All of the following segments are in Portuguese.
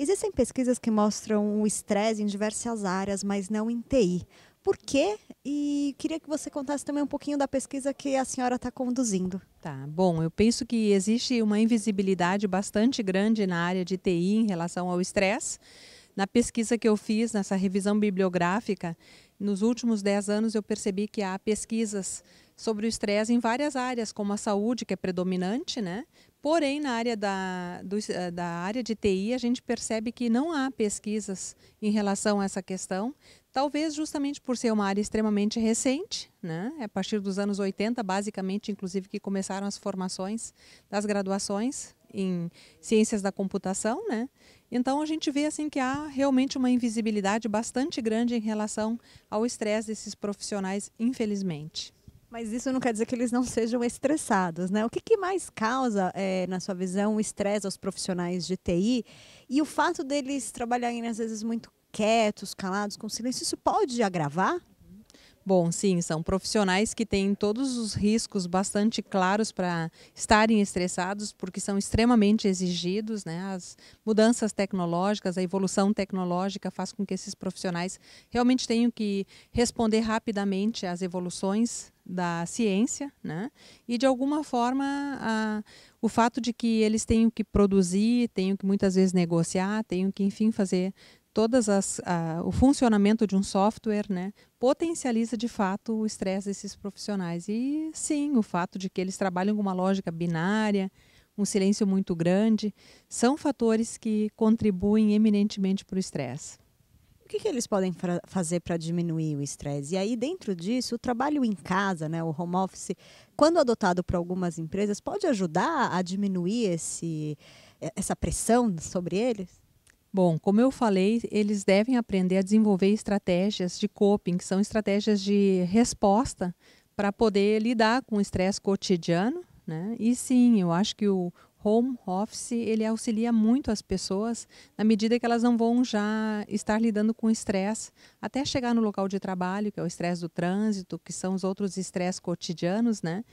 Existem pesquisas que mostram o estresse em diversas áreas, mas não em TI. Por quê? E queria que você contasse também um pouquinho da pesquisa que a senhora está conduzindo. Tá, bom, eu penso que existe uma invisibilidade bastante grande na área de TI em relação ao estresse. Na pesquisa que eu fiz, nessa revisão bibliográfica, nos últimos 10 anos eu percebi que há pesquisas sobre o estresse em várias áreas, como a saúde, que é predominante, né? Porém, na área da, do, eh, da área de TI, a gente percebe que não há pesquisas em relação a essa questão, talvez justamente por ser uma área extremamente recente, né? É a partir dos anos 80, basicamente, inclusive, que começaram as formações das graduações em ciências da computação, né? Então a gente vê assim que há realmente uma invisibilidade bastante grande em relação ao estresse desses profissionais, infelizmente. Mas isso não quer dizer que eles não sejam estressados, né? O que, que mais causa, é, na sua visão, o estresse aos profissionais de TI? E o fato deles trabalharem, às vezes, muito quietos, calados, com silêncio, isso pode agravar? Bom, sim, são profissionais que têm todos os riscos bastante claros para estarem estressados, porque são extremamente exigidos. Né? As mudanças tecnológicas, a evolução tecnológica faz com que esses profissionais realmente tenham que responder rapidamente às evoluções da ciência, né? E de alguma forma a, o fato de que eles tenham que produzir, tenham que muitas vezes negociar, tenham que enfim fazer todas as a, o funcionamento de um software, né? Potencializa de fato o estresse desses profissionais e sim o fato de que eles trabalham com uma lógica binária, um silêncio muito grande, são fatores que contribuem eminentemente para o estresse que, que eles podem fazer para diminuir o estresse? E aí, dentro disso, o trabalho em casa, né, o home office, quando adotado por algumas empresas, pode ajudar a diminuir esse, essa pressão sobre eles? Bom, como eu falei, eles devem aprender a desenvolver estratégias de coping, que são estratégias de resposta para poder lidar com o estresse cotidiano. Né? E sim, eu acho que o, home office ele auxilia muito as pessoas na medida que elas não vão já estar lidando com estresse até chegar no local de trabalho, que é o estresse do trânsito, que são os outros estresses cotidianos, né?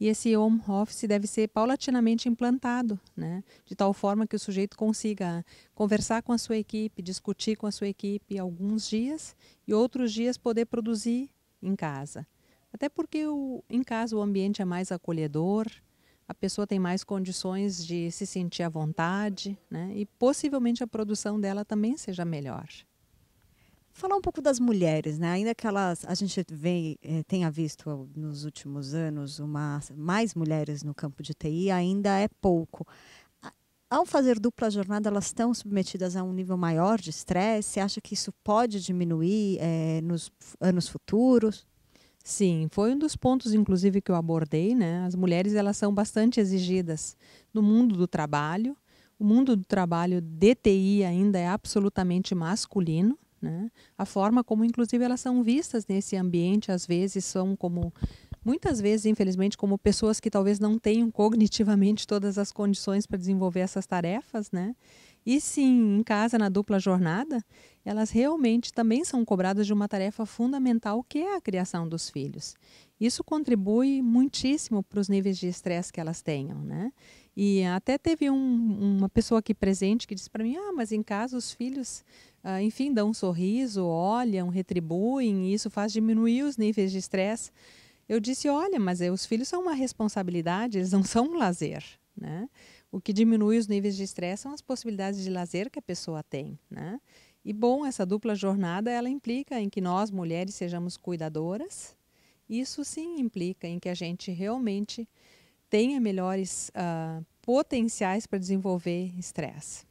E esse home office deve ser paulatinamente implantado, né? De tal forma que o sujeito consiga conversar com a sua equipe, discutir com a sua equipe alguns dias e outros dias poder produzir em casa. Até porque o, em casa o ambiente é mais acolhedor, a pessoa tem mais condições de se sentir à vontade, né? E possivelmente a produção dela também seja melhor. Falar um pouco das mulheres, né? Ainda que elas, a gente vem, eh, tenha visto nos últimos anos uma, mais mulheres no campo de TI, ainda é pouco. Ao fazer dupla jornada, elas estão submetidas a um nível maior de estresse? Você acha que isso pode diminuir eh, nos anos futuros? Sim, foi um dos pontos, inclusive, que eu abordei. Né? As mulheres elas são bastante exigidas no mundo do trabalho. O mundo do trabalho DTI ainda é absolutamente masculino. Né? A forma como, inclusive, elas são vistas nesse ambiente, às vezes, são como muitas vezes, infelizmente, como pessoas que talvez não tenham cognitivamente todas as condições para desenvolver essas tarefas, né? E sim, em casa, na dupla jornada, elas realmente também são cobradas de uma tarefa fundamental que é a criação dos filhos. Isso contribui muitíssimo para os níveis de estresse que elas tenham, né? E até teve um, uma pessoa aqui presente que disse para mim: ah, mas em casa os filhos, ah, enfim, dão um sorriso, olham, retribuem, e isso faz diminuir os níveis de estresse. Eu disse: olha, mas eh, os filhos são uma responsabilidade, eles não são um lazer, né? O que diminui os níveis de estresse são as possibilidades de lazer que a pessoa tem, né? E bom, essa dupla jornada ela implica em que nós mulheres sejamos cuidadoras. Isso sim implica em que a gente realmente tenha melhores uh, potenciais para desenvolver estresse.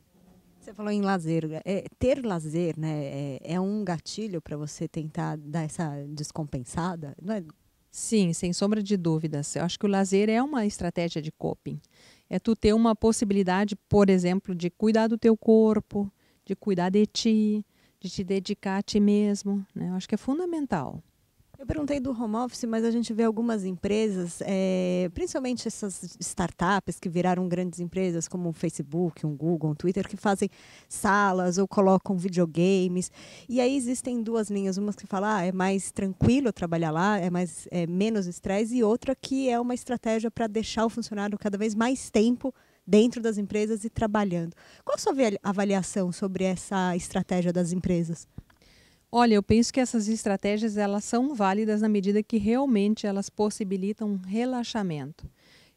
Você falou em lazer. É, ter lazer, né, é, é um gatilho para você tentar dar essa descompensada? Não é? Sim, sem sombra de dúvidas. Eu acho que o lazer é uma estratégia de coping. É tu ter uma possibilidade, por exemplo, de cuidar do teu corpo, de cuidar de ti, de te dedicar a ti mesmo. Né? Eu acho que é fundamental. Eu perguntei do home office, mas a gente vê algumas empresas, é, principalmente essas startups que viraram grandes empresas, como o Facebook, um Google, um Twitter, que fazem salas ou colocam videogames. E aí existem duas linhas, uma que fala ah, é mais tranquilo trabalhar lá, é mais é, menos estresse, e outra que é uma estratégia para deixar o funcionário cada vez mais tempo dentro das empresas e trabalhando. Qual a sua avaliação sobre essa estratégia das empresas? Olha, eu penso que essas estratégias elas são válidas na medida que realmente elas possibilitam um relaxamento.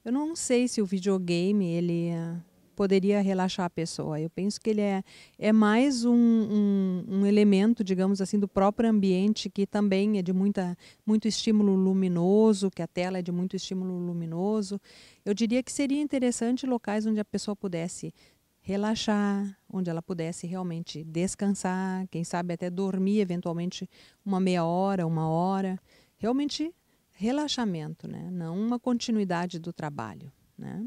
Eu não sei se o videogame ele eh, poderia relaxar a pessoa. Eu penso que ele é, é mais um, um, um, elemento, digamos assim, do próprio ambiente que também é de muita, muito estímulo luminoso, que a tela é de muito estímulo luminoso. Eu diria que seria interessante locais onde a pessoa pudesse relaxar, onde ela pudesse realmente descansar, quem sabe até dormir eventualmente uma meia hora, uma hora. Realmente relaxamento, né? não uma continuidade do trabalho. Né?